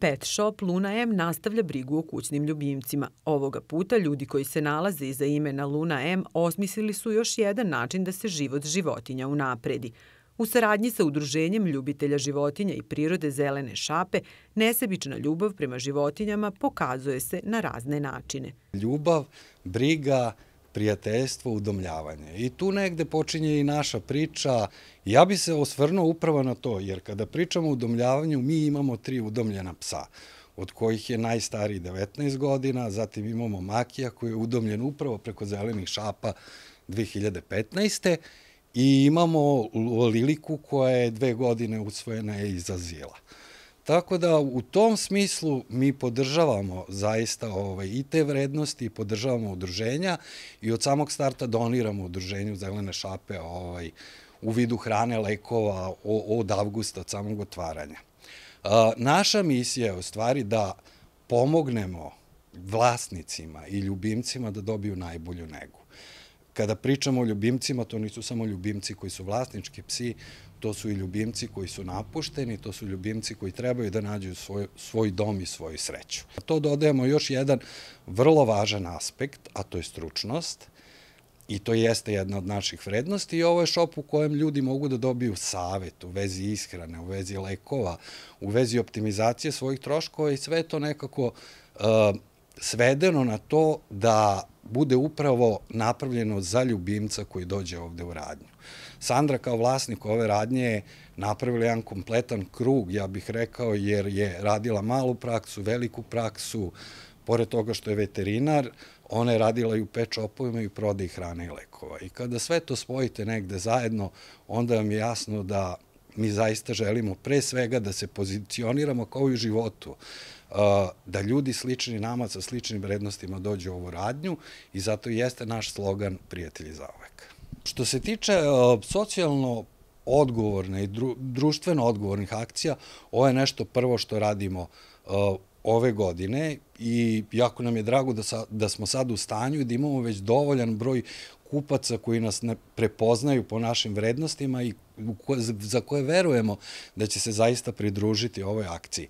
Pet Shop Luna M nastavlja brigu o kućnim ljubimcima. Ovoga puta ljudi koji se nalaze iza imena Luna M osmislili su još jedan način da se život životinja unapredi. U saradnji sa Udruženjem ljubitelja životinja i prirode Zelene šape, nesebična ljubav prema životinjama pokazuje se na razne načine. Ljubav, briga, prijateljstvo, udomljavanje. I tu negde počinje i naša priča. Ja bi se osvrnuo upravo na to, jer kada pričamo o udomljavanju, mi imamo tri udomljena psa od kojih je najstariji 19 godina, zatim imamo Makija koji je udomljen upravo preko zelenih šapa 2015. i imamo Liliku koja je dve godine usvojena iz azila. Tako da u tom smislu mi podržavamo zaista ovaj, i te vrednosti, podržavamo udruženja i od samog starta doniramo udruženju Zelene šape ovaj, u vidu hrane, lekova od avgusta, od samog otvaranja. Naša misija je u stvari da pomognemo vlasnicima i ljubimcima da dobiju najbolju negu. Kada pričamo o ljubimcima, to nisu samo ljubimci koji su vlasnički psi, to su i ljubimci koji su napušteni, to su ljubimci koji trebaju da nađu svoj, svoj dom i svoju sreću. A to dodajemo još jedan vrlo važan aspekt, a to je stručnost. I to jeste jedna od naših vrednosti i ovo je šop u kojem ljudi mogu da dobiju savet u vezi ishrane, u vezi lekova, u vezi optimizacije svojih troškova i sve to nekako uh, svedeno na to da bude upravo napravljeno za ljubimca koji dođe ovde u radnju. Sandra kao vlasnik ove radnje je napravila jedan kompletan krug, ja bih rekao, jer je radila malu praksu, veliku praksu, pored toga što je veterinar, ona je radila i u peč opojima i u prodaji hrane i lekova. I kada sve to spojite negde zajedno, onda vam je jasno da mi zaista želimo pre svega da se pozicioniramo kao i u životu, da ljudi slični nama sa sličnim vrednostima dođu u ovu radnju i zato jeste naš slogan Prijatelji za uvek. Što se tiče socijalno odgovorne i društveno odgovornih akcija, ovo je nešto prvo što radimo ove godine i jako nam je drago da, sa, da smo sad u stanju i da imamo već dovoljan broj kupaca koji nas ne prepoznaju po našim vrednostima i za koje verujemo da će se zaista pridružiti ovoj akciji.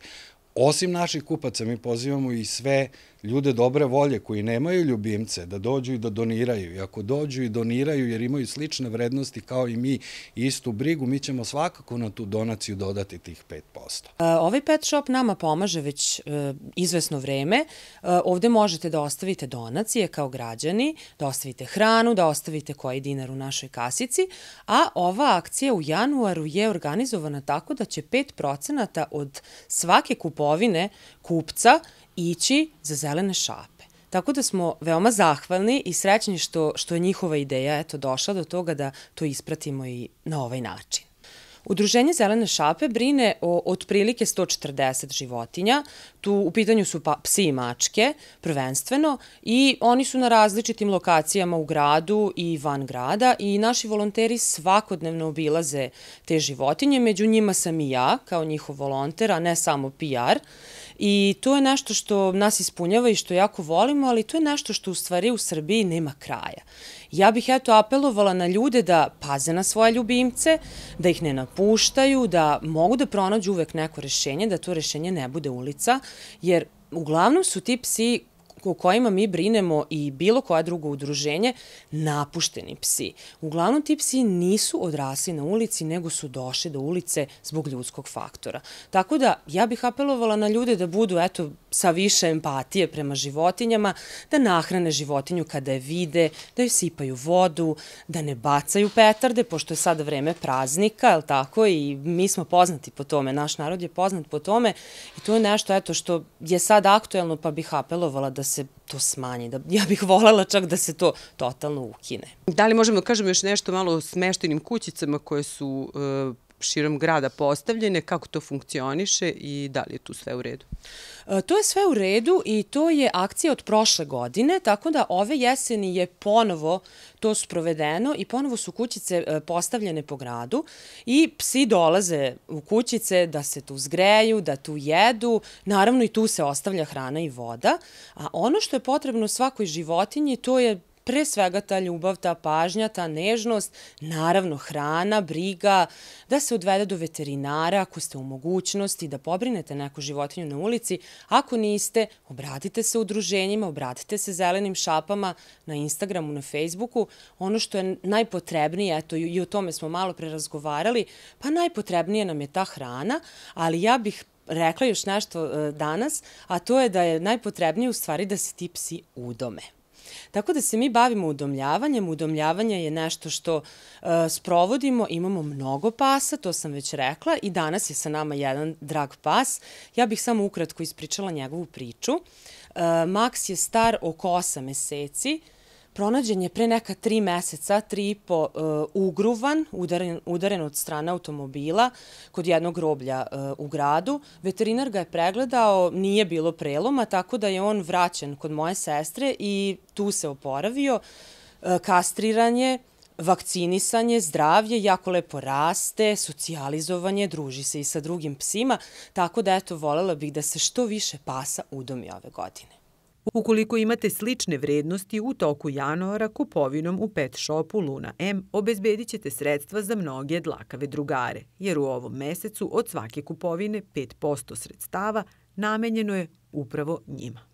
Osim naših kupaca, mi pozivamo i sve uh, ljude dobre volje koji nemaju ljubimce da dođu i da doniraju. I ako dođu i doniraju jer imaju slične vrednosti kao i mi istu brigu, mi ćemo svakako na tu donaciju dodati tih 5%. E, ovaj pet shop nama pomaže već e, izvesno vreme. E, ovde možete da ostavite donacije kao građani, da ostavite hranu, da ostavite koji dinar u našoj kasici, a ova akcija u januaru je organizovana tako da će 5% od svake kupovine kupca ići za zelene šape. Tako da smo veoma zahvalni i srećni što, što je njihova ideja eto, došla do toga da to ispratimo i na ovaj način. Udruženje Zelene šape brine o otprilike 140 životinja. Tu u pitanju su pa, psi i mačke, prvenstveno, i oni su na različitim lokacijama u gradu i van grada i naši volonteri svakodnevno obilaze te životinje. Među njima sam i ja, kao njihov volonter, a ne samo PR. I to je nešto što nas ispunjava i što jako volimo, ali to je nešto što u stvari u Srbiji nema kraja. Ja bih eto apelovala na ljude da paze na svoje ljubimce, da ih ne napuštaju, da mogu da pronađu uvek neko rešenje, da to rešenje ne bude ulica, jer uglavnom su ti psi o kojima mi brinemo i bilo koja druga udruženje, napušteni psi. Uglavnom ti psi nisu odrasli na ulici, nego su došli do ulice zbog ljudskog faktora. Tako da ja bih apelovala na ljude da budu, eto, sa više empatije prema životinjama, da nahrane životinju kada je vide, da joj sipaju vodu, da ne bacaju petarde, pošto je sada vreme praznika, je tako? I mi smo poznati po tome, naš narod je poznat po tome i to je nešto eto, što je sad aktuelno, pa bih apelovala da se to smanji. Da, ja bih volela čak da se to totalno ukine. Da li možemo da kažemo još nešto malo o smeštenim kućicama koje su e, širom grada postavljene, kako to funkcioniše i da li je tu sve u redu? E, to je sve u redu i to je akcija od prošle godine, tako da ove jeseni je ponovo to sprovedeno i ponovo su kućice e, postavljene po gradu i psi dolaze u kućice da se tu zgreju, da tu jedu, naravno i tu se ostavlja hrana i voda, a ono što je potrebno svakoj životinji to je pre svega ta ljubav, ta pažnja, ta nežnost, naravno hrana, briga, da se odvede do veterinara ako ste u mogućnosti, da pobrinete neku životinju na ulici. Ako niste, obratite se udruženjima, obratite se zelenim šapama na Instagramu, na Facebooku. Ono što je najpotrebnije, eto i o tome smo malo pre razgovarali, pa najpotrebnije nam je ta hrana, ali ja bih rekla još nešto e, danas, a to je da je najpotrebnije u stvari da se ti psi udome. Tako da se mi bavimo udomljavanjem. Udomljavanje je nešto što e, sprovodimo. Imamo mnogo pasa, to sam već rekla, i danas je sa nama jedan drag pas. Ja bih samo ukratko ispričala njegovu priču. E, Max je star oko 8 meseci, Pronađen je pre neka tri meseca, tri i po, e, ugruvan, udaren, udaren od strane automobila kod jednog groblja e, u gradu. Veterinar ga je pregledao, nije bilo preloma, tako da je on vraćen kod moje sestre i tu se oporavio. E, kastriranje, vakcinisanje, zdravlje, jako lepo raste, socijalizovanje, druži se i sa drugim psima, tako da eto, volela bih da se što više pasa udomi ove godine. Ukoliko imate slične vrednosti u toku januara kupovinom u pet shopu Luna M obezbedit ćete sredstva za mnoge dlakave drugare, jer u ovom mesecu od svake kupovine 5% sredstava namenjeno je upravo njima.